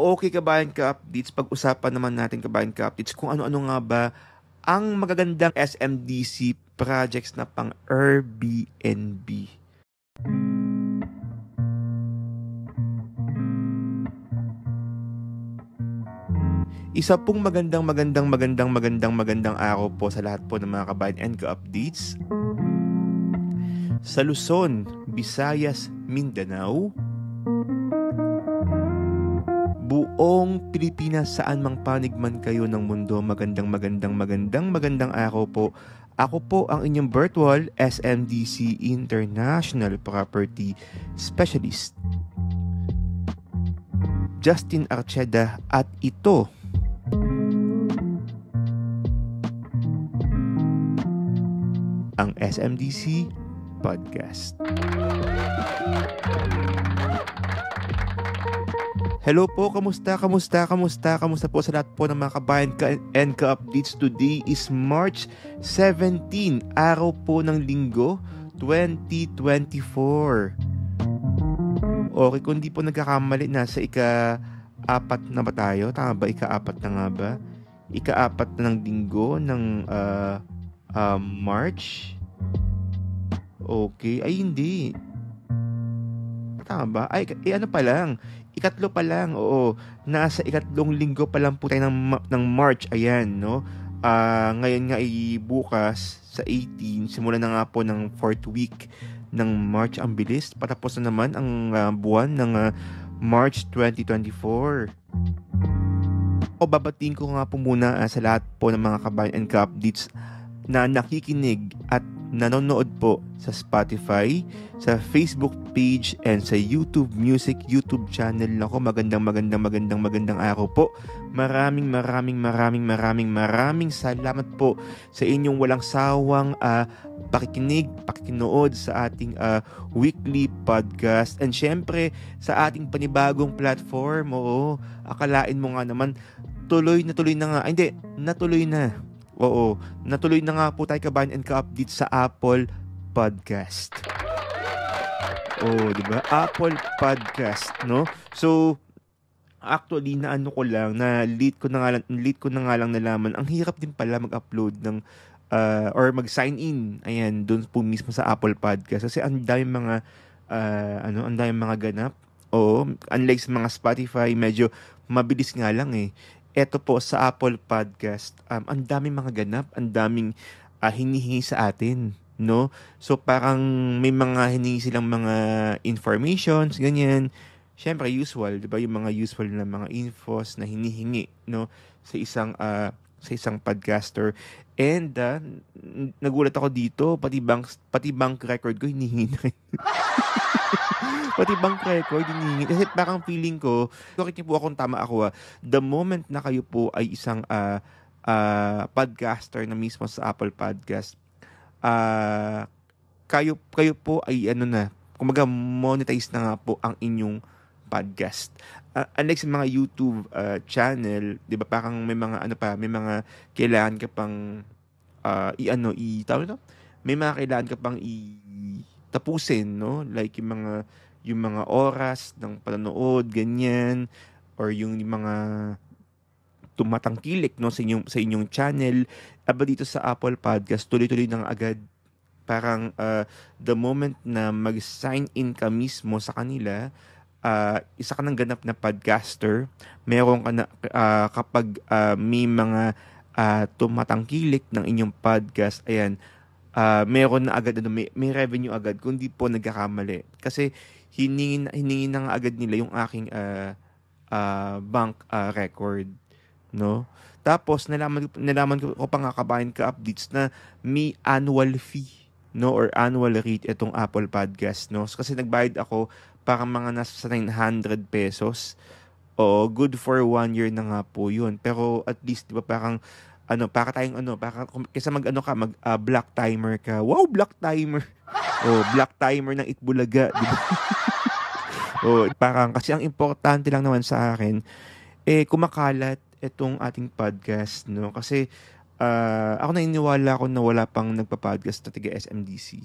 Okay ka ba kabayan ka-updates, pag-usapan naman natin ka ba kabayan ka-updates kung ano-ano nga ba ang magagandang SMDC projects na pang Airbnb. Isa pong magandang magandang magandang magandang magandang araw po sa lahat po ng mga kabayan and ka-updates. Sa Luzon, Visayas, Mindanao, buong Pilipinas saan mang panig man kayo ng mundo. Magandang magandang magandang magandang araw po. Ako po ang inyong virtual SMDC International Property Specialist. Justin Archeda at ito ang SMDC Podcast. Hello po, kamusta, kamusta, kamusta, kamusta po sa lahat po ng mga kabayan ka and ka-updates. Today is March 17, araw po ng linggo 2024. Okay, kung di po nagkakamali, nasa ika-apat na ba tayo? Tama ba? Ika-apat na nga ba? Ika-apat na ng linggo ng uh, uh, March? Okay, ay hindi. Tama ba? Ay, eh, ano pa lang? ikatlo pa lang, oo, nasa ikatlong linggo pa lang po tayo ng, ng March, ayan, no? Uh, ngayon nga ay bukas sa 18, simula na nga po ng fourth week ng March. Ang bilis, patapos na naman ang uh, buwan ng uh, March 2024. O babatiin ko nga po muna uh, sa lahat po ng mga kabayan and ka-updates na nakikinig at nanonood po sa Spotify, sa Facebook page, and sa YouTube Music YouTube channel. Nako, magandang magandang magandang magandang araw po. Maraming maraming maraming maraming maraming salamat po sa inyong walang sawang uh, pakikinig, pakikinood sa ating uh, weekly podcast. And syempre, sa ating panibagong platform, oo, akalain mo nga naman, tuloy na tuloy na nga. Ay, hindi, natuloy na Oo, natuloy na nga po tayo kabayan and ka-update sa Apple Podcast. Oo, di ba? Apple Podcast, no? So, actually na ano ko lang na late ko na nga lang late ko na nga lang nalaman ang hirap din pala mag-upload ng uh, or mag-sign in ayan doon po mismo sa Apple Podcast kasi ang dami mga uh, ano ang dami mga ganap oo unlike sa mga Spotify medyo mabilis nga lang eh eto po sa Apple Podcast, um, ang daming mga ganap, ang daming uh, hinihingi sa atin, no? So parang may mga hinihingi silang mga informations, ganyan. Syempre usual, 'di ba, yung mga usual na mga infos na hinihingi, no, sa isang uh, sa isang podcaster. And uh, nagulat ako dito, pati bank, pati bank record ko hinihingi pati bank record hinihingi. Kasi parang feeling ko, bakit niyo po akong tama ako ah, the moment na kayo po ay isang uh, uh, podcaster na mismo sa Apple Podcast, uh, kayo, kayo po ay ano na, kumaga monetize na nga po ang inyong podcast uh, unlike sa mga YouTube uh, channel, 'di ba, parang may mga ano pa, may mga kailangan ka pang uh, i-ano, i tawag ito? May mga kailangan ka pang i tapusin, no? Like yung mga yung mga oras ng panonood, ganyan or yung mga tumatangkilik no sa inyong sa inyong channel aba dito sa Apple Podcast tuloy-tuloy nang agad parang uh, the moment na mag-sign in ka mismo sa kanila uh, isa ka ng ganap na podcaster, meron ka na, uh, kapag uh, may mga uh, tumatangkilik ng inyong podcast, ayan, uh, meron na agad, ano, may, may revenue agad, kundi po nagkakamali. Kasi hiningi, hiningin na nga agad nila yung aking uh, uh, bank uh, record. No? Tapos, nalaman, nalaman ko, ko pa nga ka-updates na may annual fee no or annual rate itong Apple Podcast no so, kasi nagbayad ako parang mga nasa sa 900 pesos. O good for one year na nga po yun. Pero at least, di ba, parang ano, para tayong ano, para kaysa mag ano ka, mag uh, black timer ka. Wow, black timer. oh, black timer ng Itbulaga, di ba? oh, parang kasi ang importante lang naman sa akin eh kumakalat itong ating podcast, no? Kasi uh, ako naniniwala ako na wala pang nagpa-podcast na taga SMDC.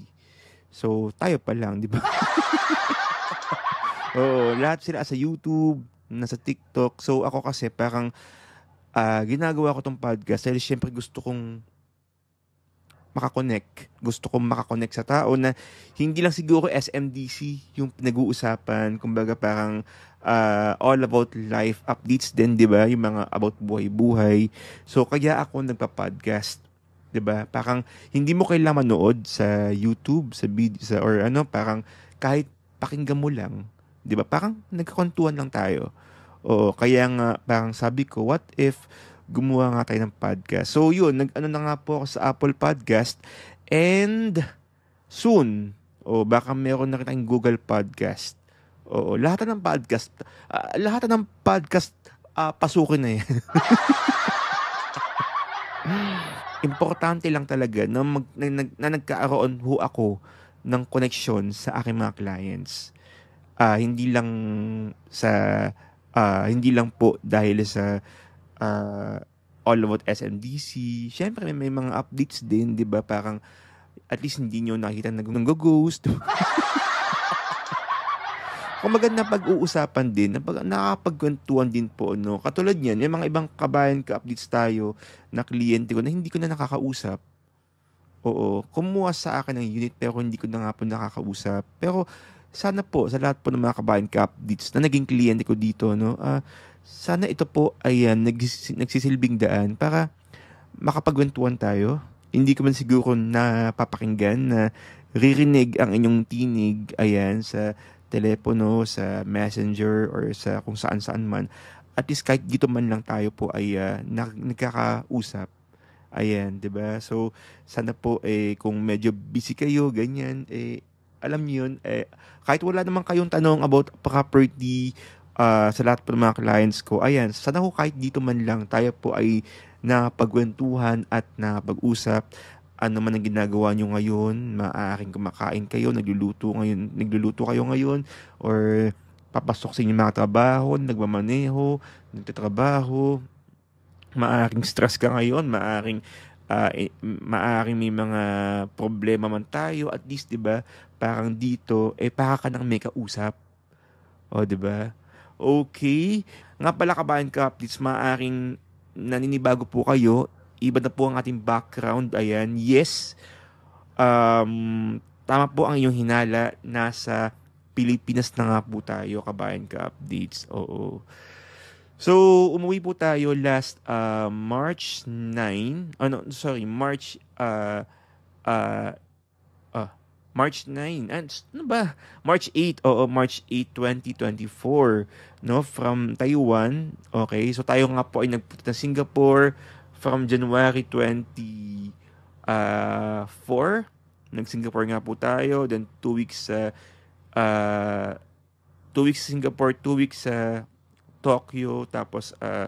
So, tayo pa lang, di ba? Oo, lahat sila sa YouTube, nasa TikTok. So ako kasi parang uh, ginagawa ko tong podcast dahil syempre gusto kong makakonek. Gusto kong makakonek sa tao na hindi lang siguro SMDC yung pinag-uusapan. Kumbaga parang uh, all about life updates din, di ba? Yung mga about buhay-buhay. So, kaya ako nagpa-podcast. Di ba? Parang hindi mo kailangan manood sa YouTube, sa video, sa, or ano, parang kahit pakinggan mo lang, 'Di ba? Parang nagkakuntuhan lang tayo. Oo, kaya nga parang sabi ko, what if gumawa nga tayo ng podcast? So yun, nag-ano na nga po ako sa Apple Podcast and soon, o baka meron na kitang Google Podcast. Oo, lahat ng podcast, uh, lahat ng podcast uh, pasukin na yan. Importante lang talaga na, mag, na, na, na nagkaaroon ho ako ng connection sa aking mga clients uh, hindi lang sa uh, hindi lang po dahil sa uh, all about SMDC. Siyempre, may mga updates din, di ba? Parang, at least hindi niyo nakita na nag-ghost. Kung maganda pag-uusapan din, nakapagkwentuhan din po, no? Katulad niyan, may mga ibang kabayan ka-updates tayo na kliyente ko na hindi ko na nakakausap. Oo, kumuha sa akin ng unit pero hindi ko na nga po nakakausap. Pero sana po sa lahat po ng mga kabayan ka updates na naging kliyente ko dito, no, uh, sana ito po ay uh, nagsis- nagsisilbing daan para makapagwentuhan tayo. Hindi ko man siguro napapakinggan na ririnig ang inyong tinig ayan sa telepono, sa messenger, or sa kung saan-saan man. At least kahit dito man lang tayo po ay uh, nagkakausap. Ayan, 'di ba? So sana po eh kung medyo busy kayo ganyan eh alam niyo yun, eh, kahit wala naman kayong tanong about property uh, sa lahat po ng mga clients ko, ayan, sana ko kahit dito man lang, tayo po ay napagwentuhan at napag-usap ano man ang ginagawa nyo ngayon, maaaring kumakain kayo, nagluluto ngayon, nagluluto kayo ngayon, or papasok sa inyo mga trabaho, nagmamaneho, nagtatrabaho, maaring stress ka ngayon, maaring uh, ah, eh, maaring may mga problema man tayo, at least 'di ba, parang dito, eh baka ka nang may kausap. O, ba Okay. Nga pala kabahan ka, please maaring naninibago po kayo. Iba na po ang ating background. Ayan. Yes. Um, tama po ang iyong hinala. Nasa Pilipinas na nga po tayo, kabahan ka updates. Oo. So, umuwi po tayo last uh, March 9. Ano, oh, sorry, March uh, uh, March 9. And, ah, ano ba? March 8. o March 8, 2024. No? From Taiwan. Okay. So, tayo nga po ay nagpunta ng Singapore from January 20 uh, 4. Nag-Singapore nga po tayo. Then, 2 weeks sa... Uh, uh, two weeks sa Singapore, 2 weeks sa uh, Tokyo, tapos uh,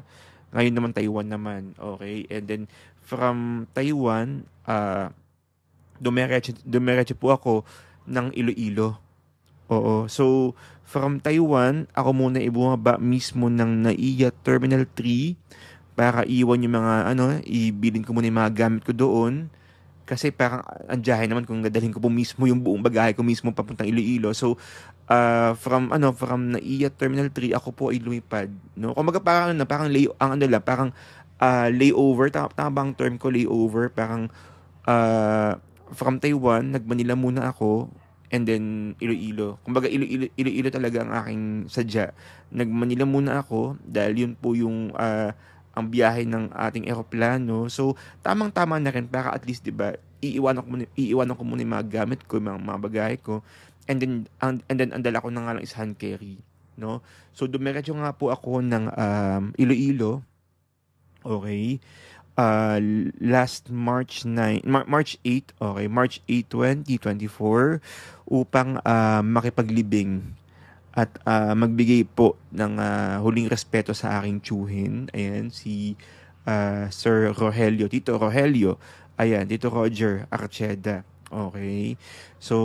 ngayon naman Taiwan naman. Okay? And then, from Taiwan, uh, dumiretso, dumiretso po ako ng Iloilo. Oo. So, from Taiwan, ako muna ibumaba mismo ng NAIA Terminal 3 para iwan yung mga, ano, ibilin ko muna yung mga gamit ko doon. Kasi parang ah, ang naman kung dadalhin ko po mismo yung buong bagahe ko mismo papuntang Iloilo. So, uh, from, ano, from NAIA Terminal 3, ako po ay lumipad. No? Kumaga parang, ano, parang lay, ang ano lang, parang uh, layover, tama, tama bang term ko, layover? Parang, uh, from Taiwan, nagmanila muna ako and then Iloilo. Kumbaga Iloilo, Iloilo talaga ang aking sadya. Nagmanila muna ako dahil yun po yung uh, ang biyahe ng ating eroplano. So tamang-tama na rin para at least 'di ba iiwanan ko muna, iiwanan ko muna yung mga gamit ko, yung mga, mga bagay ko. And then and, and then ang dala ko na nga lang is hand carry, no? So dumiretso nga po ako ng um, Iloilo. Okay uh, last March 9, Mar- March 8, okay, March 8, 2024 upang uh, makipaglibing at uh, magbigay po ng uh, huling respeto sa aking tiyuhin. Ayan, si uh, Sir Rogelio, Tito Rogelio. Ayan, Tito Roger Archeda. Okay. So,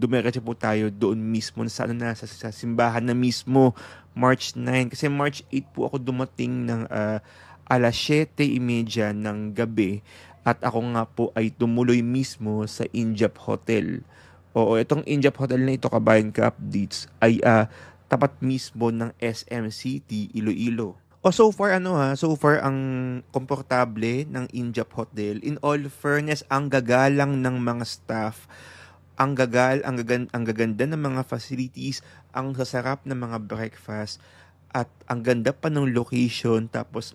dumiretso po tayo doon mismo sa, ano na, sa, sa simbahan na mismo March 9. Kasi March 8 po ako dumating ng uh, alas 7.30 ng gabi at ako nga po ay tumuloy mismo sa Injap Hotel. Oo, itong Injap Hotel na ito, kabayan ka updates, ay uh, tapat mismo ng SM City, Iloilo. O so far ano ha, so far ang komportable ng Injap Hotel. In all fairness, ang gagalang ng mga staff ang gagal, ang, gagan, ang gaganda ng mga facilities, ang sasarap ng mga breakfast, at ang ganda pa ng location, tapos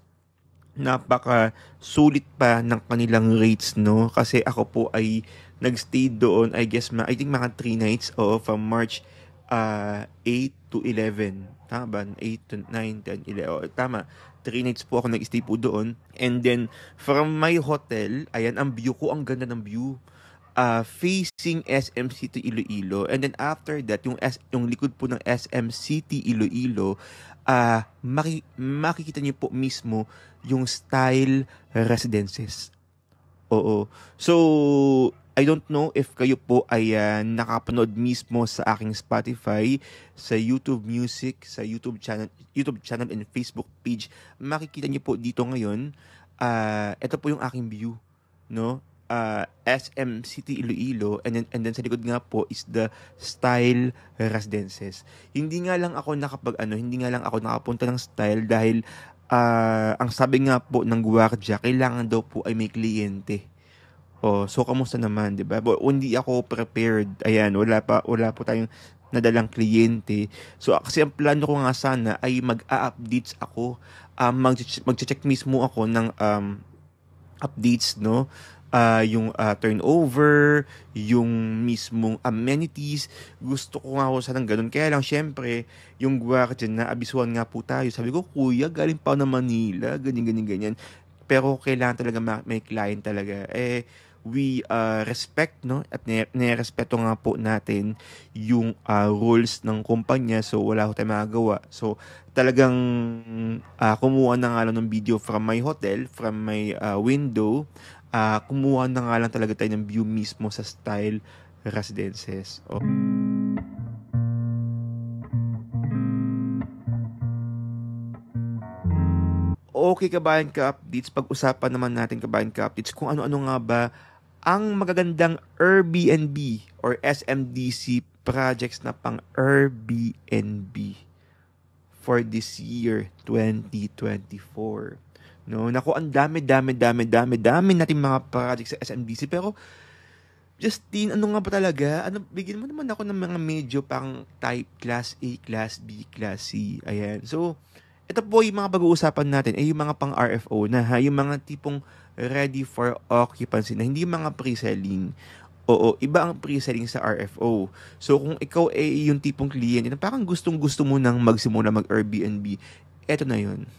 napaka sulit pa ng kanilang rates no kasi ako po ay nagstay doon I guess ma I think mga 3 nights o from March uh, ah, 8 to 11 tama ba 8 to 9 10 11 oh, tama 3 nights po ako nagstay po doon and then from my hotel ayan ang view ko ang ganda ng view uh, facing SM City Iloilo. And then after that, yung, S, yung likod po ng SM City Iloilo, uh, maki, makikita niyo po mismo yung style residences. Oo. So, I don't know if kayo po ay uh, nakapanood mismo sa aking Spotify, sa YouTube Music, sa YouTube channel, YouTube channel and Facebook page. Makikita niyo po dito ngayon, uh, ah, ito po yung aking view, no? Uh, ah, SM City Iloilo and then, and then sa likod nga po is the Style Residences. Hindi nga lang ako nakapag ano, hindi nga lang ako nakapunta ng Style dahil uh, ang sabi nga po ng gwardiya, kailangan daw po ay may kliyente. Oh, so kamusta naman, 'di ba? But hindi ako prepared. Ayan, wala pa wala po tayong nadalang kliyente. So ah, kasi ang plano ko nga sana ay mag-updates ako. Um, mag-check mismo ako ng um, updates no uh, yung uh, turnover, yung mismong amenities. Gusto ko nga ako sanang ganun. Kaya lang, syempre, yung Guardian na abisuan nga po tayo. Sabi ko, kuya, galing pa na Manila, ganyan, ganyan, ganyan. Pero kailangan talaga may client talaga. Eh, we uh, respect no at nirespeto nga po natin yung uh, rules ng kumpanya so wala ko tayong magagawa so talagang uh, kumuha na nga lang ng video from my hotel from my uh, window uh, kumuha na nga lang talaga tayo ng view mismo sa style residences. Oh. Okay kabayan ka-updates, pag-usapan naman natin kabayan ka-updates kung ano-ano nga ba ang magagandang Airbnb or SMDC projects na pang Airbnb for this year 2024. No, nako ang dami dami dami dami dami nating mga project sa SMDC pero Justine, ano nga ba talaga? Ano, bigyan mo naman ako ng mga medyo pang type class A, class B, class C. Ayan. So, ito po yung mga pag-uusapan natin ay yung mga pang RFO na ha, yung mga tipong ready for occupancy na hindi mga pre-selling. Oo, iba ang pre-selling sa RFO. So, kung ikaw ay yung tipong kliyente na parang gustong-gusto mo nang magsimula mag-Airbnb, eto na yun.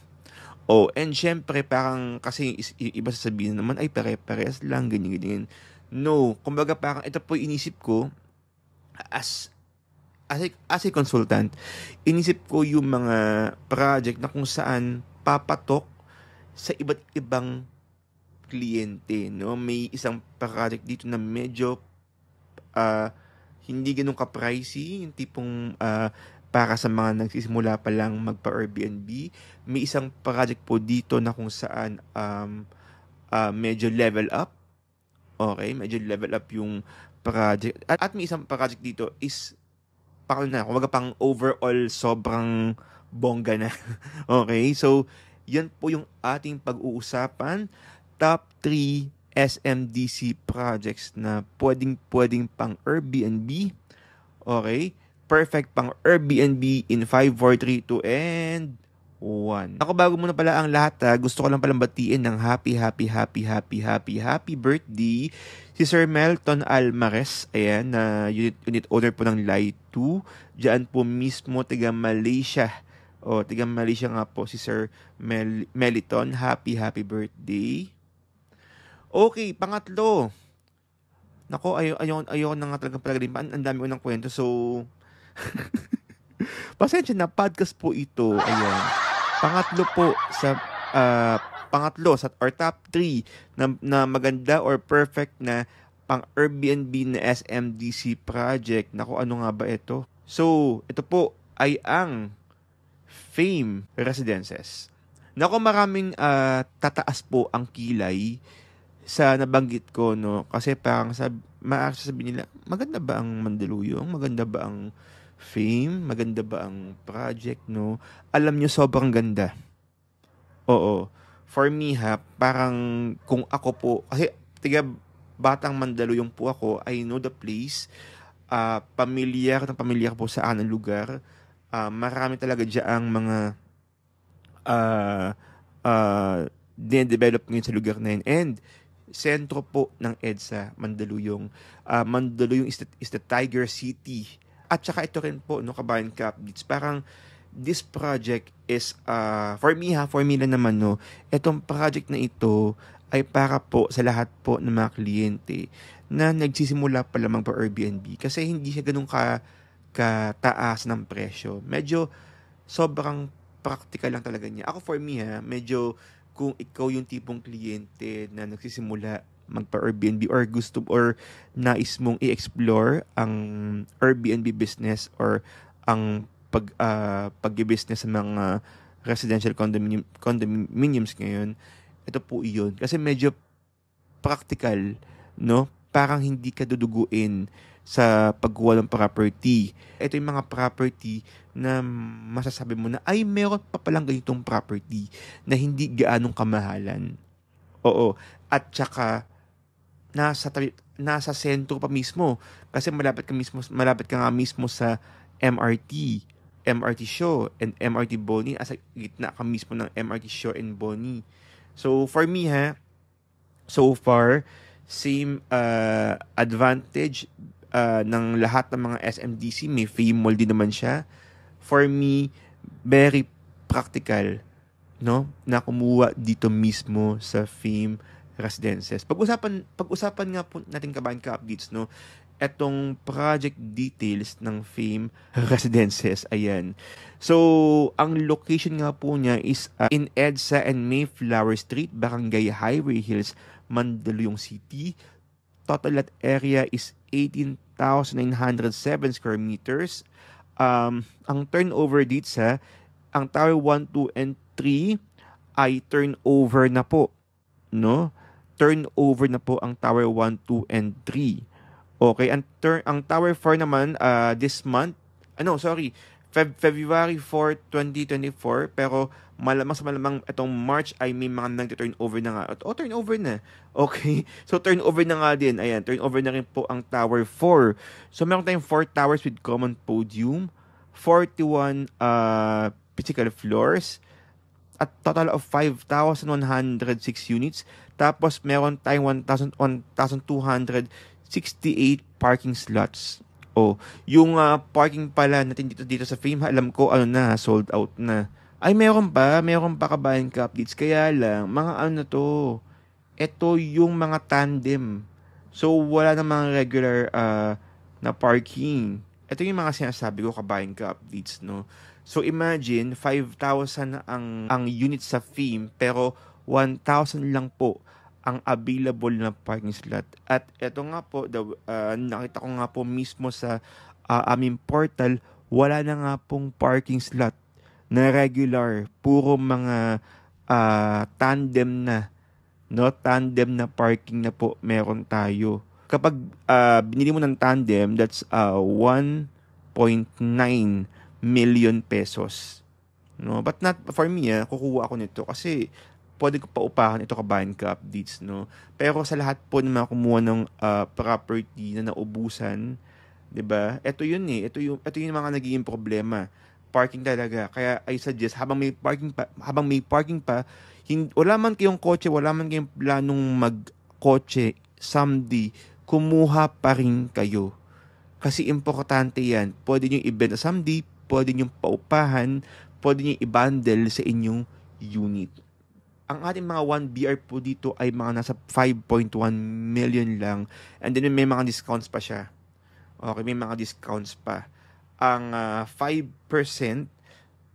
Oh, and syempre parang kasi iba sasabihin naman ay pare-parehas lang ganyan ganyan. No, kumbaga parang ito po inisip ko as as a, as a consultant, inisip ko yung mga project na kung saan papatok sa iba't ibang kliyente, no? May isang project dito na medyo uh, hindi ganun ka-pricey, yung tipong uh, para sa mga nagsisimula pa lang magpa-Airbnb. May isang project po dito na kung saan um, uh, medyo level up. Okay, medyo level up yung project. At, at may isang project dito is pakalo na, kumbaga pang overall sobrang bongga na. okay, so yan po yung ating pag-uusapan. Top 3 SMDC projects na pwedeng-pwedeng pang Airbnb. Okay, perfect pang Airbnb in 5, 4, 3, 2, and 1. Ako bago muna pala ang lahat ha, ah, gusto ko lang palang batiin ng happy, happy, happy, happy, happy, happy birthday si Sir Melton Almares, ayan, na uh, unit, unit owner po ng Light 2. Diyan po mismo taga Malaysia. O, taga Malaysia nga po si Sir Mel Meliton. Happy, happy birthday. Okay, pangatlo. Nako, ayo ayo ayo na nga talaga pala rin. Ang, ang dami ko ng kwento. So, Pasensya na, podcast po ito. Ayan. Pangatlo po sa uh, pangatlo sa or top 3 na, na maganda or perfect na pang Airbnb na SMDC project. Nako, ano nga ba ito? So, ito po ay ang Fame Residences. Nako, maraming uh, tataas po ang kilay sa nabanggit ko, no? Kasi parang sab maaari sabi nila, maganda ba ang Mandaluyong? Maganda ba ang fame, maganda ba ang project, no? Alam nyo, sobrang ganda. Oo. For me, ha, parang kung ako po, kasi tiga batang mandalo yung po ako, I know the place, uh, pamilyar na pamilyar po sa anong lugar, uh, marami talaga dyan mga uh, uh, dinedevelop ngayon sa lugar na yun. And, sentro po ng EDSA, Mandaluyong. Uh, Mandaluyong is the, is the Tiger City at saka ito rin po, no, kabayan ka updates, parang this project is, uh, for me ha, for me na naman, no, itong project na ito ay para po sa lahat po ng mga kliyente na nagsisimula pa lamang pa Airbnb kasi hindi siya ganun ka kataas ng presyo. Medyo sobrang practical lang talaga niya. Ako for me ha, medyo kung ikaw yung tipong kliyente na nagsisimula magpa-Airbnb or gusto or nais mong i-explore ang Airbnb business or ang pag uh, ah, pag-business sa mga residential condominium condominiums ngayon ito po iyon kasi medyo practical no parang hindi ka duduguin sa pagkuha ng property. Ito yung mga property na masasabi mo na, ay, meron pa palang ganitong property na hindi gaanong kamahalan. Oo. At saka, nasa tabi, nasa sentro pa mismo kasi malapit ka mismo malapit ka nga mismo sa MRT, MRT Show and MRT Boni as gitna ka mismo ng MRT Show and Boni. So for me ha, so far same uh, advantage uh, ng lahat ng mga SMDC, may fame mall din naman siya. For me, very practical no na kumuha dito mismo sa fame residences. Pag-usapan, pag-usapan nga po natin kabahan ka updates, no? etong project details ng FAME Residences. Ayan. So, ang location nga po niya is uh, in EDSA and Mayflower Street, Barangay Highway Hills, Mandaluyong City. Total lot area is 18,907 square meters. Um, ang turnover dito sa ang Tower 1, 2, and 3 ay turnover na po. No? turnover na po ang Tower 1, 2, and 3. Okay, ang, turn, ang Tower 4 naman uh, this month, ano, uh, sorry, Feb February 4, 2024, pero malamang sa malamang itong March ay may mga nag turnover na nga. O, oh, turnover na. Okay. So, turnover na nga din. Ayan, turnover na rin po ang Tower 4. So, meron tayong 4 towers with common podium, 41 uh, ah, physical floors, at total of 5,106 units. Tapos meron tayong 1,268 parking slots. O, yung uh, parking pala natin dito dito sa Fame, alam ko ano na, sold out na. Ay, meron pa, meron pa kabayan ka updates. Kaya lang, mga ano na to, ito yung mga tandem. So, wala na mga regular uh, na parking. Ito yung mga sinasabi ko kabayan ka updates, no? So imagine 5,000 ang ang units sa FEM pero 1,000 lang po ang available na parking slot. At ito nga po, the, uh, nakita ko nga po mismo sa uh, aming portal, wala na nga pong parking slot na regular, puro mga uh, tandem na no tandem na parking na po meron tayo kapag uh, binili mo ng tandem that's uh, 1.9 million pesos. No, but not for me, eh, kukuha ako nito kasi pwede ko paupahan ito kabayan ka updates, no. Pero sa lahat po ng mga kumuha ng uh, property na naubusan, 'di ba? Ito 'yun eh, ito yung ito yung mga nagiging problema. Parking talaga. Kaya I suggest habang may parking pa, habang may parking pa, hindi, wala man kayong kotse, wala man kayong planong mag-kotse someday, kumuha pa rin kayo. Kasi importante yan. Pwede nyo ibenta someday, pwede niyong paupahan, pwede niyong i-bundle sa inyong unit. Ang ating mga 1BR po dito ay mga nasa 5.1 million lang. And then may mga discounts pa siya. Okay, may mga discounts pa. Ang uh, ah, 5%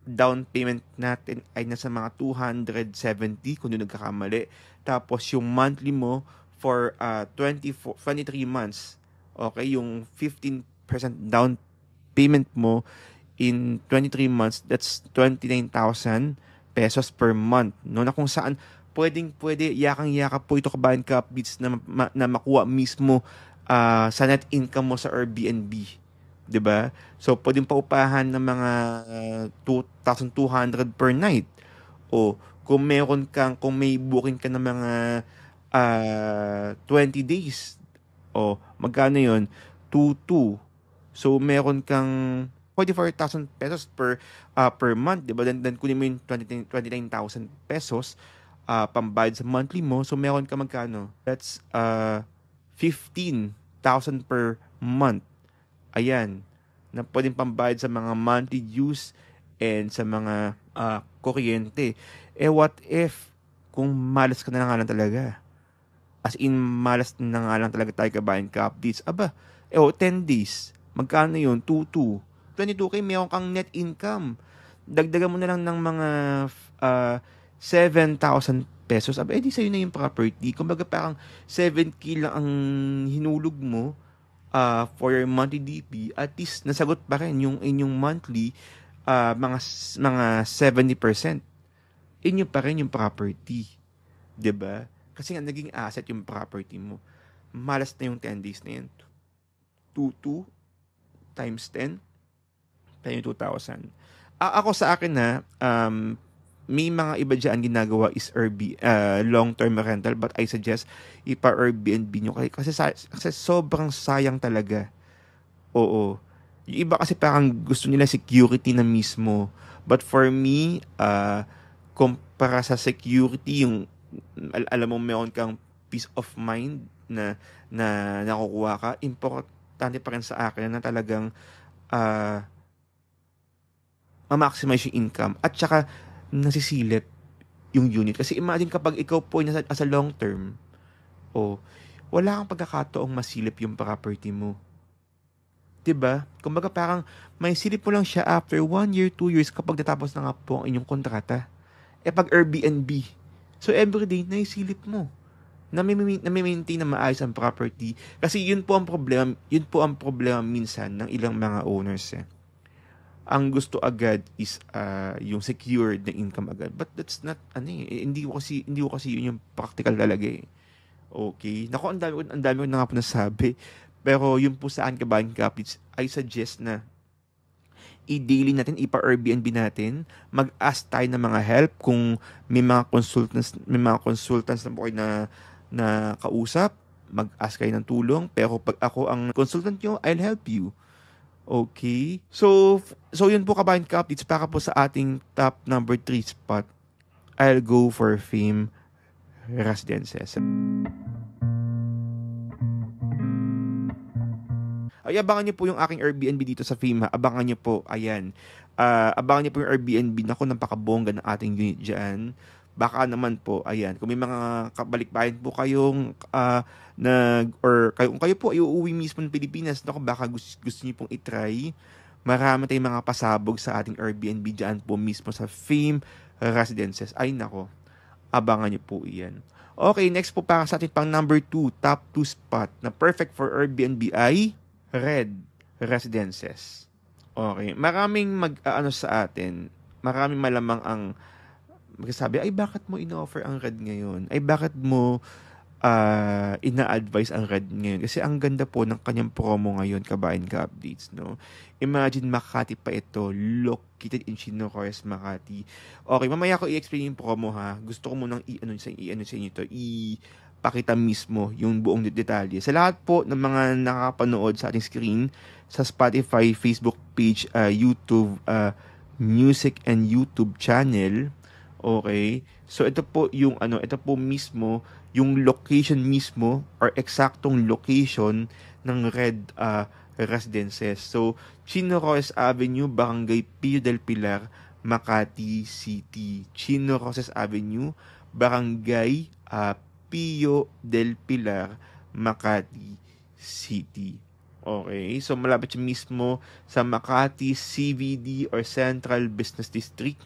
down payment natin ay nasa mga 270 kung doon nagkakamali. Tapos yung monthly mo for uh, 24, 23 months, okay, yung 15% down payment mo in 23 months, that's 29,000 pesos per month. No, na kung saan pwedeng pwede yakang yaka po ito kabayan ka beats na, ma, na makuha mismo uh, sa net income mo sa Airbnb. 'di ba? So pwedeng paupahan ng mga uh, ah, 2,200 per night. O kung meron kang kung may booking ka ng mga uh, ah, 20 days. O magkano 'yon? 22. So meron kang 44,000 pesos per uh, per month, 'di ba? Then, then kunin mo yung 29,000 pesos uh, pambayad sa monthly mo. So meron ka magkano? That's uh 15,000 per month. Ayan. Na pwedeng pambayad sa mga monthly dues and sa mga uh, kuryente. Eh what if kung malas ka na nga lang talaga? As in, malas na nga lang talaga tayo kabayan ka updates. Aba, eh oh, 10 days. Magkano yun? 2-2. 22K, meron kang net income. Dagdagan mo na lang ng mga uh, ah, 7,000 pesos. Aba, edi sa'yo na yung property. Kumbaga parang 7K lang ang hinulog mo uh, for your monthly DP. At least, nasagot pa rin yung inyong monthly uh, mga, mga 70%. Inyo pa rin yung property. 'di ba Kasi nga, naging asset yung property mo. Malas na yung 10 days na yun. 2 times 10 tayo 2,000. A- ako sa akin na, um, may mga iba dyan ginagawa is Airbnb, uh, long-term rental, but I suggest ipa-Airbnb nyo kayo kasi, kasi sobrang sayang talaga. Oo. Yung iba kasi parang gusto nila security na mismo. But for me, uh, kumpara sa security, yung al- alam mo meron kang peace of mind na na nakukuha ka, importante pa rin sa akin na talagang uh, ma-maximize yung income at saka nasisilip yung unit. Kasi imagine kapag ikaw po ay nasa, as a long term, o oh, wala kang pagkakataong masilip yung property mo. 'Di ba? Kumbaga parang may silip mo lang siya after 1 year, 2 years kapag natapos na nga po ang inyong kontrata. E pag Airbnb. So everyday na isilip mo na maintain na maayos ang property kasi yun po ang problema yun po ang problema minsan ng ilang mga owners eh ang gusto agad is uh, yung secured na income agad. But that's not, ano eh, eh, hindi ko kasi, hindi ko kasi yun yung practical talaga eh. Okay. Nako, ang dami, ang dami ko na nga po nasabi. Pero yun po saan ka buying capital, I suggest na i-daily natin, ipa-Airbnb natin, mag-ask tayo ng mga help kung may mga consultants, may mga consultants na po kayo na, na kausap, mag-ask kayo ng tulong. Pero pag ako ang consultant nyo, I'll help you. Okay. So, so yun po kabayan ka updates para po sa ating top number 3 spot. I'll go for Fame Residences. Ay, abangan niyo po yung aking Airbnb dito sa FEMA. Abangan niyo po, ayan. Uh, abangan niyo po yung Airbnb. Naku, napakabongga ng ating unit dyan. Baka naman po, ayan. Kung may mga kabalikbayan po kayong uh, na or kayo, kayo po ay uuwi mismo ng Pilipinas, no, baka gusto, gusto niyo pong itry. Marami tayong mga pasabog sa ating Airbnb dyan po mismo sa Fame Residences. Ay nako, abangan niyo po iyan. Okay, next po para sa ating pang number 2, top 2 spot na perfect for Airbnb ay Red Residences. Okay, maraming mag ah, ano sa atin, maraming malamang ang magsasabi, ay bakit mo inoffer ang red ngayon? Ay bakit mo uh, ina-advise ang Red ngayon. Kasi ang ganda po ng kanyang promo ngayon, kabain ka updates, no? Imagine Makati pa ito, located in Chino Corres, Makati. Okay, mamaya ko i-explain yung promo ha. Gusto ko munang i-ano sa, i-ano sa inyo to, i pakita mismo yung buong detalye. Sa lahat po ng mga nakapanood sa ating screen, sa Spotify, Facebook page, uh, YouTube, uh, music and YouTube channel, okay? So ito po yung ano, ito po mismo yung location mismo or eksaktong location ng red uh, residences. So, Chino Roses Avenue, Barangay Pio del Pilar, Makati City. Chino Roses Avenue, Barangay uh, Pio del Pilar, Makati City. Okay, so malapit siya mismo sa Makati CVD or Central Business District.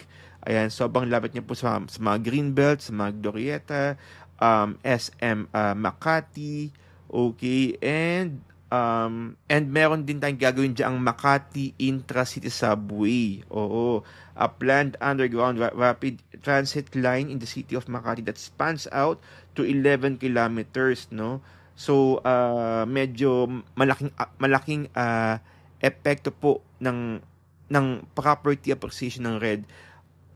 Ayan, sobrang lapit niya po sa, sa mga Greenbelt, sa mga Glorieta, um, SM uh, Makati, okay, and um, and meron din tayong gagawin dyan ang Makati Intra-City Subway. Oo, a planned underground ra- rapid transit line in the city of Makati that spans out to 11 kilometers, no? So, uh, medyo malaking uh, malaking uh, epekto po ng ng property appreciation ng red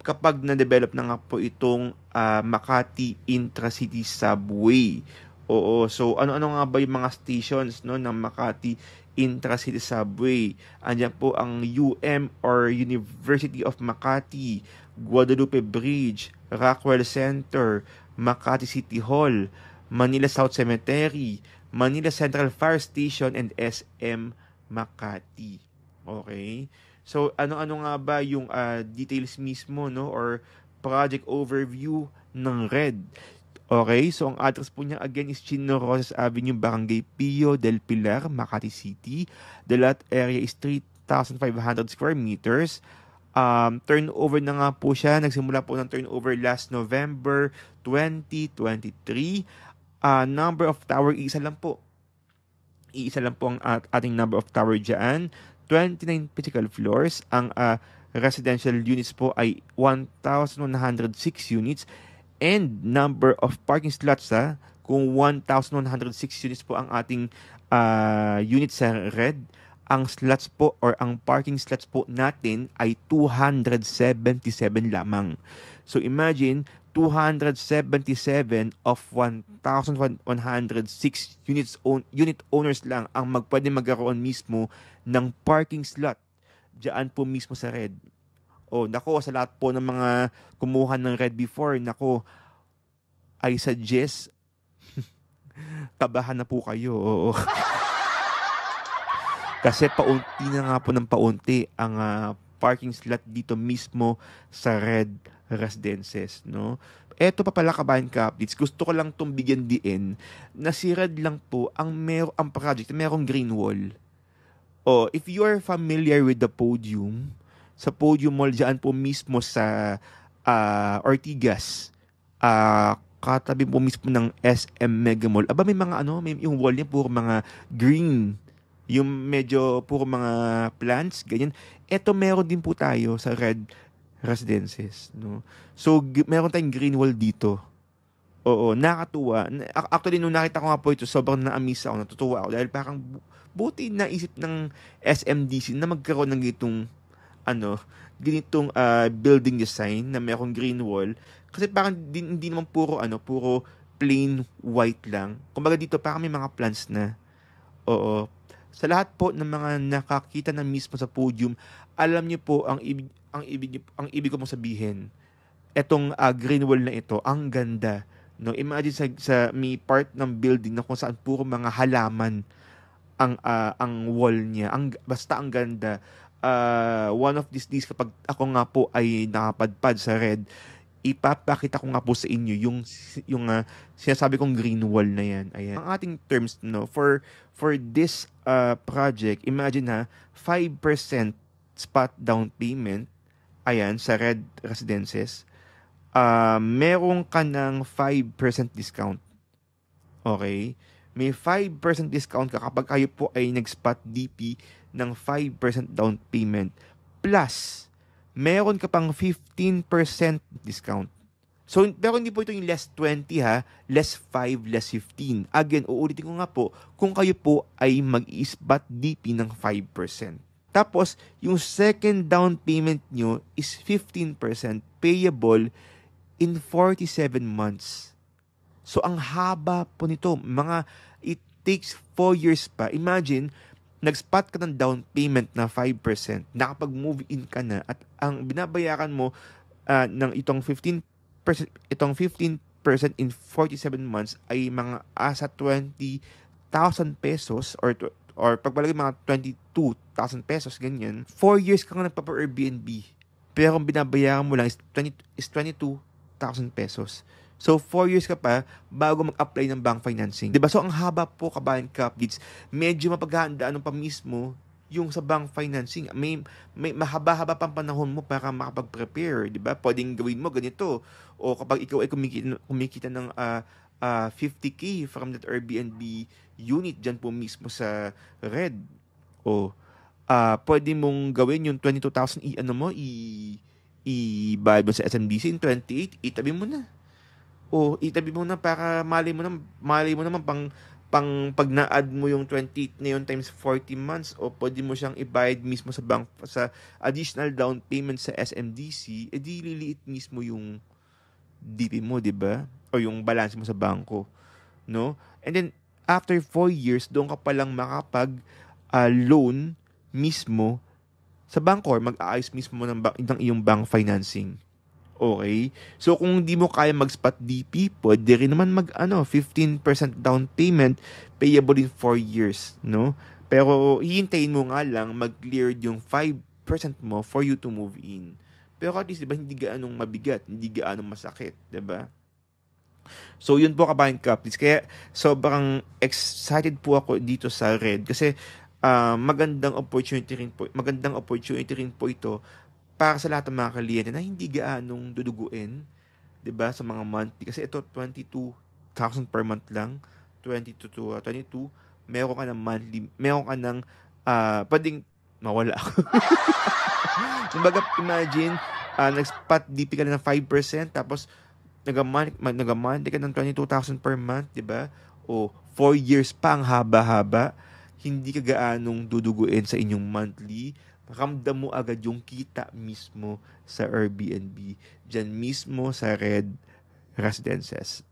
kapag na-develop na nga po itong uh, Makati Intracity Subway. Oo, so ano-ano nga ba yung mga stations no ng Makati Intracity Subway? Andiyan po ang UM or University of Makati, Guadalupe Bridge, Rockwell Center, Makati City Hall, Manila South Cemetery, Manila Central Fire Station and SM Makati. Okay? So ano-ano nga ba yung uh, details mismo no or project overview ng RED. Okay, so ang address po niya again is Chino Rosas Avenue, Barangay Pio del Pilar, Makati City. The lot area is 3,500 square meters. Um, turnover na nga po siya. Nagsimula po ng turnover last November 2023. Uh, ah, number of tower, isa lang po. Iisa lang po ang ating number of tower dyan. 29 physical floors. Ang uh, residential units po ay 1,106 units and number of parking slots ha, ah, kung 1,106 units po ang ating uh, unit sa red ang slots po or ang parking slots po natin ay 277 lamang. So imagine 277 of 1,106 units own, unit owners lang ang magpwede magkaroon mismo ng parking slot diyan po mismo sa red. Oh, nako sa lahat po ng mga kumuha ng red before, nako I suggest kabahan na po kayo. Oo. Kasi paunti na nga po ng paunti ang uh, parking slot dito mismo sa Red Residences, no? Eto pa pala kabayan ka updates. Gusto ko lang itong bigyan diin na si Red lang po ang mer ang project, merong green wall. Oh, if you are familiar with the podium, sa podium mall diyan po mismo sa uh, Ortigas, uh, katabi po mismo ng SM Mega Mall. Aba may mga ano, may yung wall niya puro mga green yung medyo puro mga plants, ganyan. Ito meron din po tayo sa red residences. No? So, meron tayong green wall dito. Oo, nakatuwa. Actually, nung nakita ko nga po ito, sobrang na-amaze ako, natutuwa ako. Dahil parang buti naisip ng SMDC na magkaroon ng itong ano, ganitong uh, building design na merong green wall. Kasi parang di, hindi naman puro ano, puro plain white lang. Kumbaga dito parang may mga plants na. Oo, sa lahat po ng mga nakakita na mismo sa podium, alam niyo po ang ibig ang ibig ang ibig ko mong sabihin. Etong uh, green wall na ito, ang ganda. No, imagine sa, sa may part ng building na kung saan puro mga halaman ang uh, ang wall niya. Ang basta ang ganda. Uh, one of these days kapag ako nga po ay nakapadpad sa red, ipapakita ko nga po sa inyo yung yung uh, sinasabi kong green wall na yan. Ayan. Ang ating terms no for for this uh, project, imagine ha, 5% spot down payment ayan sa red residences. Uh, ah, meron ka ng 5% discount. Okay? May 5% discount ka kapag kayo po ay nag-spot DP ng 5% down payment plus meron ka pang 15% discount. So, pero hindi po ito yung less 20 ha, less 5, less 15. Again, uulitin ko nga po, kung kayo po ay mag-isbat DP ng 5%. Tapos, yung second down payment nyo is 15% payable in 47 months. So, ang haba po nito. Mga, it takes 4 years pa. Imagine, nag-spot ka ng down payment na 5%, nakapag-move in ka na at ang binabayaran mo uh, ng itong 15% itong 15% in 47 months ay mga asa ah, 20,000 pesos or or pagbalagay mga 22,000 pesos ganyan. 4 years ka nang nagpapa-Airbnb pero ang binabayaran mo lang is 20 is 22,000 pesos. So, 4 years ka pa bago mag-apply ng bank financing. Diba? So, ang haba po, kabayan kapgids, medyo mapaghandaan pa mismo yung sa bank financing. May, may mahaba-haba pang panahon mo para makapag-prepare. Diba? Pwedeng gawin mo ganito. O kapag ikaw ay kumikita, kumikita ng uh, uh, 50K from that Airbnb unit dyan po mismo sa Red. O uh, pwede mong gawin yung 22,000 i-ano mo, i- i-bayad mo sa SMBC in 28, itabi mo na o oh, itabi mo na para mali mo naman, mali mo naman pang pang pag na-add mo yung 28 na yun times 40 months o pwede mo siyang ibayad mismo sa bank sa additional down payment sa SMDC, edi eh, liliit mismo yung DP mo, 'di ba? O yung balance mo sa bangko, no? And then after 4 years, doon ka pa lang makapag uh, loan mismo sa bangko or mag-aayos mismo ng, ng iyong bank financing. Okay? So kung hindi mo kaya mag-spot DP, pwede rin naman mag ano, 15% down payment payable in 4 years, no? Pero hihintayin mo nga lang mag clear yung 5% mo for you to move in. Pero at least, diba, hindi gaanong mabigat, hindi gaanong masakit, ba? Diba? So, yun po kabayan kapis. Kaya, sobrang excited po ako dito sa Red. Kasi, uh, magandang opportunity rin po, magandang opportunity rin po ito para sa lahat ng mga kliyente na hindi gaanong duduguin, 'di ba, sa mga monthly kasi ito 22,000 per month lang, 22 to 22, meron ka ng monthly, meron ka ng uh, pwedeng mawala. Kumbaga, imagine, uh, nag-spot DP ka na ng 5%, tapos nag-month nag ka ng 22,000 per month, di ba? O 4 years pa ang haba-haba, hindi ka gaanong duduguin sa inyong monthly ramdam mo agad yung kita mismo sa Airbnb, dyan mismo sa Red Residences.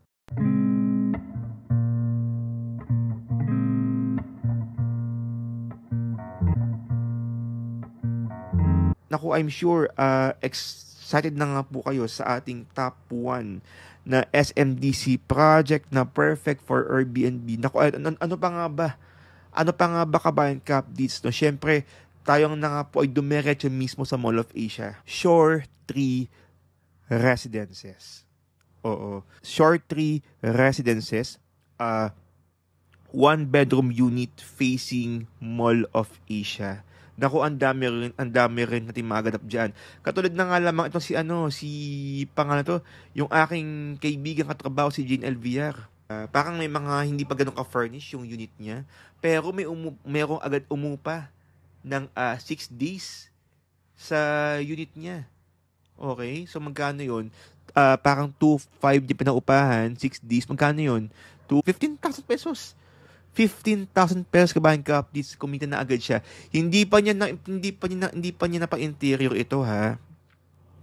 Naku, I'm sure uh, excited na nga po kayo sa ating top 1 na SMDC project na perfect for Airbnb. Naku, ano, ano pa nga ba? Ano pa nga ba kabayan ka updates? No? Siyempre, tayo ang nga po ay dumiretso mismo sa Mall of Asia. Shore 3 Residences. Oo. Shore 3 Residences. Uh, one bedroom unit facing Mall of Asia. Naku, ang dami rin, ang dami rin natin magaganap diyan. Katulad na nga lamang itong si ano, si pangalan to, yung aking kaibigan katrabaho si Jane Alviar. Uh, ah, parang may mga hindi pa ganun ka-furnish yung unit niya, pero may umu- merong agad umupa ng 6 uh, ah, days sa unit niya. Okay? So, magkano yun? Uh, parang 2.5 niya pinaupahan, 6 days, magkano yun? To 15,000 pesos. 15,000 pesos kabahan ka updates, kumita na agad siya. Hindi pa niya na, hindi pa niya na, hindi pa niya na pa-interior ito ha.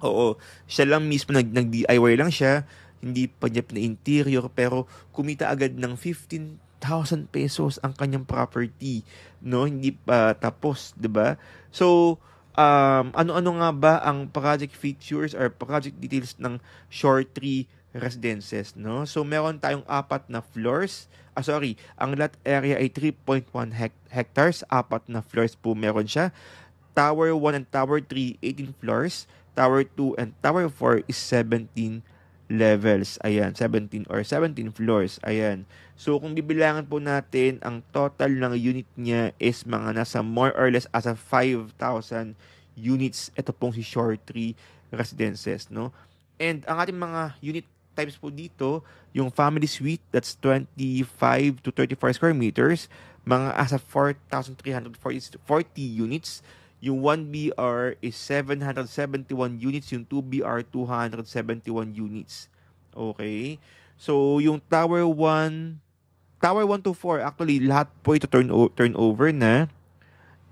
Oo, siya lang mismo nag, nag DIY lang siya. Hindi pa niya pa interior pero kumita agad ng 15,000 thousand pesos ang kanyang property, no? Hindi pa tapos, 'di ba? So, um, ano-ano nga ba ang project features or project details ng short tree residences, no? So, meron tayong apat na floors. Ah, sorry, ang lot area ay 3.1 hect- hectares. Apat na floors po meron siya. Tower 1 and Tower 3, 18 floors. Tower 2 and Tower 4 is 17 levels. Ayan, 17 or 17 floors. Ayan. So, kung bibilangan po natin, ang total ng unit niya is mga nasa more or less as a 5,000 units. Ito pong si Short 3 Residences, no? And ang ating mga unit types po dito, yung family suite, that's 25 to 34 square meters, mga as a 4,340 units, yung 1BR is 771 units, yung 2BR 271 units. Okay? So, yung Tower 1, Tower 1 to 4, actually, lahat po ito turn, turn over na.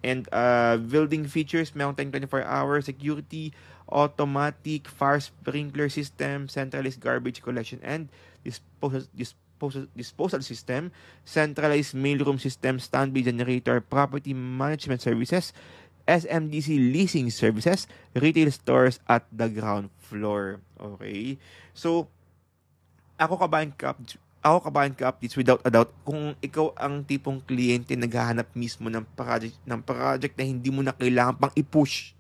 And uh, building features, mountain 24 hours, security, automatic fire sprinkler system, centralized garbage collection and disposal, disposal, disposal system, centralized mailroom system, standby generator, property management services, SMDC Leasing Services, retail stores at the ground floor. Okay? So, ako kabahan ka ako kabahan ka updates without a doubt kung ikaw ang tipong kliyente naghahanap mismo ng project ng project na hindi mo na kailangan pang i-push.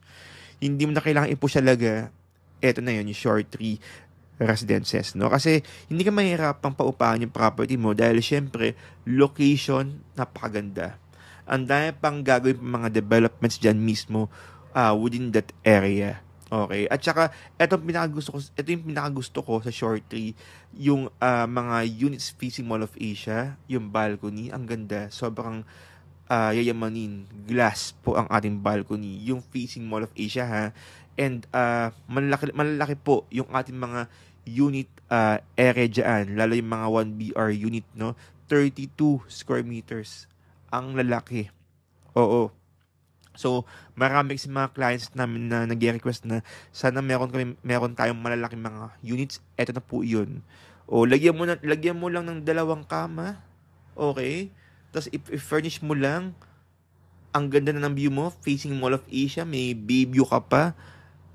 Hindi mo na kailangan i-push talaga. Ito na yun, yung short tree residences, no? Kasi hindi ka mahirap pang paupahan yung property mo dahil syempre location napakaganda ang dami pang gagawin mga developments dyan mismo uh, within that area. Okay. At saka, ito, pinakagusto ko, ito yung pinakagusto ko sa short tree, yung uh, mga units facing Mall of Asia, yung balcony, ang ganda. Sobrang uh, yayamanin. Glass po ang ating balcony. Yung facing Mall of Asia, ha? And uh, malaki, malalaki po yung ating mga unit uh, area dyan, lalo yung mga 1BR unit, no? 32 square meters ang lalaki. Oo. So, marami kasi mga clients namin na nag-request na sana meron kami meron tayong malalaking mga units. Ito na po 'yun. O lagyan mo na, lagyan mo lang ng dalawang kama. Okay? Tapos i-furnish mo lang. Ang ganda na ng view mo, facing Mall of Asia, may view ka pa.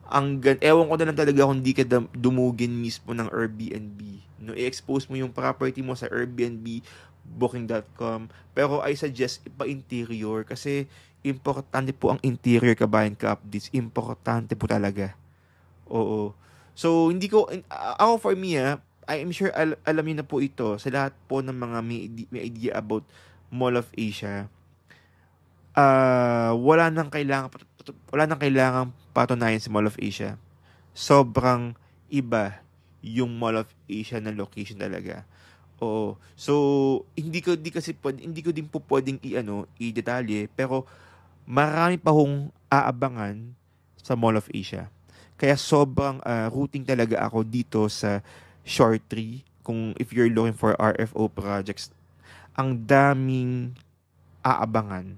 Ang ganda, ewan ko na lang talaga kung di ka dumugin mismo ng Airbnb. No, i-expose mo yung property mo sa Airbnb booking.com. Pero I suggest ipa-interior kasi importante po ang interior kabayan ka updates. Importante po talaga. Oo. So, hindi ko, ako for me ah, I am sure al- alam niyo na po ito sa lahat po ng mga may, may idea about Mall of Asia. Uh, wala nang kailangan wala nang kailangan patunayan si Mall of Asia. Sobrang iba yung Mall of Asia na location talaga. Oo. So, hindi ko di kasi hindi ko din po pwedeng i-ano, i-detalye, pero marami pa hong aabangan sa Mall of Asia. Kaya sobrang uh, ah, routing talaga ako dito sa Short Tree kung if you're looking for RFO projects. Ang daming aabangan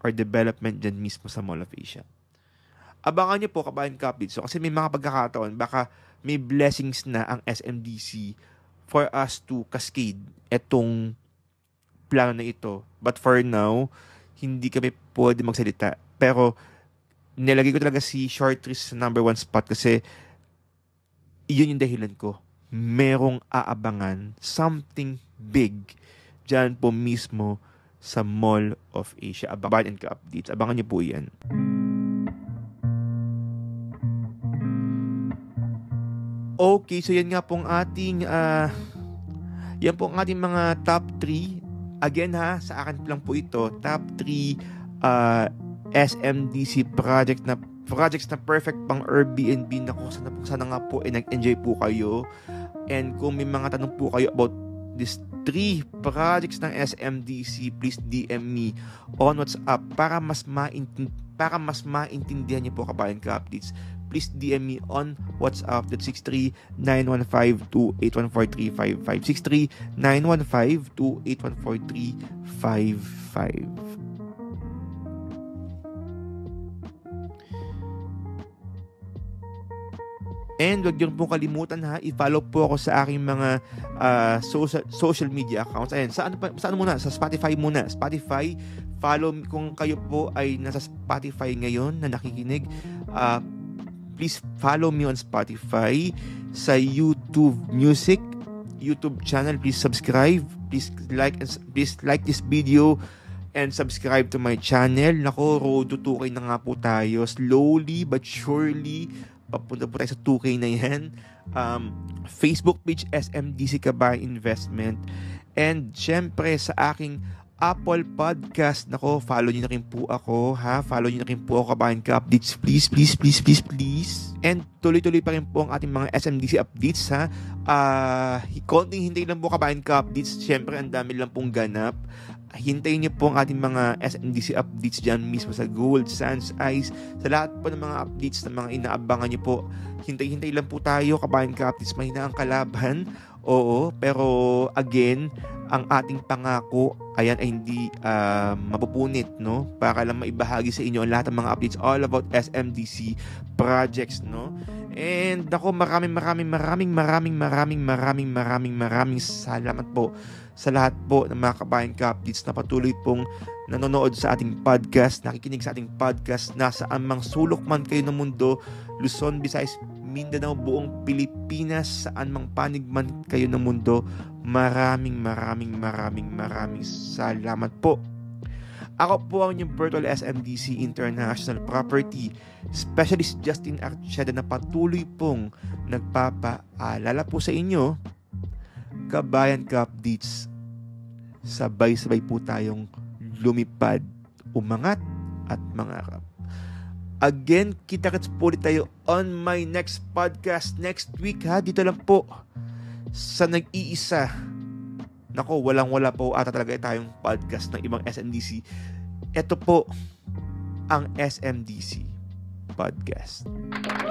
or development dyan mismo sa Mall of Asia. Abangan nyo po kabayan kapit. So, kasi may mga pagkakataon, baka may blessings na ang SMDC for us to cascade etong plano na ito. But for now, hindi kami pwede magsalita. Pero, nilagay ko talaga si Shortrist sa number one spot kasi iyon yung dahilan ko. Merong aabangan something big dyan po mismo sa Mall of Asia. Abangan and ka-updates. Abangan niyo po yan. Mm-hmm. Okay, so yan nga pong ating uh, yan po ang ating mga top 3. Again ha, sa akin lang po ito, top 3 uh, ah, SMDC project na projects na perfect pang Airbnb na kung sana, sana nga po eh, nag-enjoy po kayo. And kung may mga tanong po kayo about this three projects ng SMDC, please DM me on WhatsApp para mas maintindihan para mas maintindihan niyo po kabayan ka updates please DM me on WhatsApp at 6391528143556391528143555 And wag niyo pong kalimutan ha, i-follow po ako sa aking mga uh, social, social media accounts. Ayan, saan, saan muna? Sa Spotify muna. Spotify, follow kung kayo po ay nasa Spotify ngayon na nakikinig. Uh, please follow me on Spotify, sa YouTube Music, YouTube channel. Please subscribe. Please like and please like this video and subscribe to my channel. Nako, road to 2K na nga po tayo. Slowly but surely, papunta po tayo sa 2K na yan. Um, Facebook page SMDC Kabay Investment. And syempre sa aking Apple Podcast. Nako, follow nyo na rin po ako, ha? Follow nyo na rin po ako kabahan ka updates. Please, please, please, please, please. And tuloy-tuloy pa rin po ang ating mga SMDC updates, ha? Uh, konting hintay lang po kabahan ka updates. Siyempre, ang dami lang pong ganap. Hintayin niyo po ang ating mga SMDC updates dyan mismo sa Gold, Sands, Ice, sa lahat po ng mga updates na mga inaabangan niyo po. Hintay-hintay lang po tayo, kabahan ka updates. Mahina ang kalaban Oo, pero again, ang ating pangako, ayan ay hindi uh, mapupunit, no? Para lang maibahagi sa inyo ang lahat ng mga updates all about SMDC projects, no? And ako, maraming maraming maraming maraming maraming maraming maraming maraming salamat po sa lahat po ng mga kabayan ka-updates na patuloy pong nanonood sa ating podcast, nakikinig sa ating podcast, nasa amang sulok man kayo ng mundo, Luzon, Visayas, Mindanao, buong Pilipinas, saan mang panig man kayo ng mundo, maraming maraming maraming maraming salamat po. Ako po ang inyong virtual SMDC International Property Specialist Justin Archeda na patuloy pong nagpapaalala po sa inyo kabayan ka updates. Sabay-sabay po tayong lumipad, umangat at mangarap. Again, kita-kits po ulit tayo on my next podcast next week ha. Dito lang po sa nag-iisa. Nako, walang-wala po ata talaga tayong podcast ng ibang SMDC. Ito po ang SMDC Podcast.